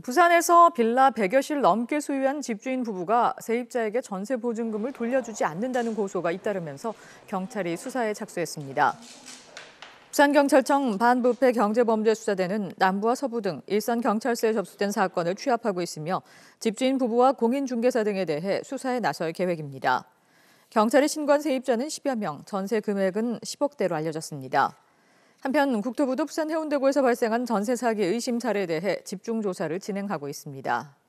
부산에서 빌라 100여실 넘게 소유한 집주인 부부가 세입자에게 전세 보증금을 돌려주지 않는다는 고소가 잇따르면서 경찰이 수사에 착수했습니다. 부산경찰청 반부패 경제범죄수사대는 남부와 서부 등 일선 경찰서에 접수된 사건을 취합하고 있으며 집주인 부부와 공인중개사 등에 대해 수사에 나설 계획입니다. 경찰의 신관 세입자는 10여 명, 전세 금액은 10억대로 알려졌습니다. 한편 국토부도 부산 해운대구에서 발생한 전세 사기 의심 사례에 대해 집중 조사를 진행하고 있습니다.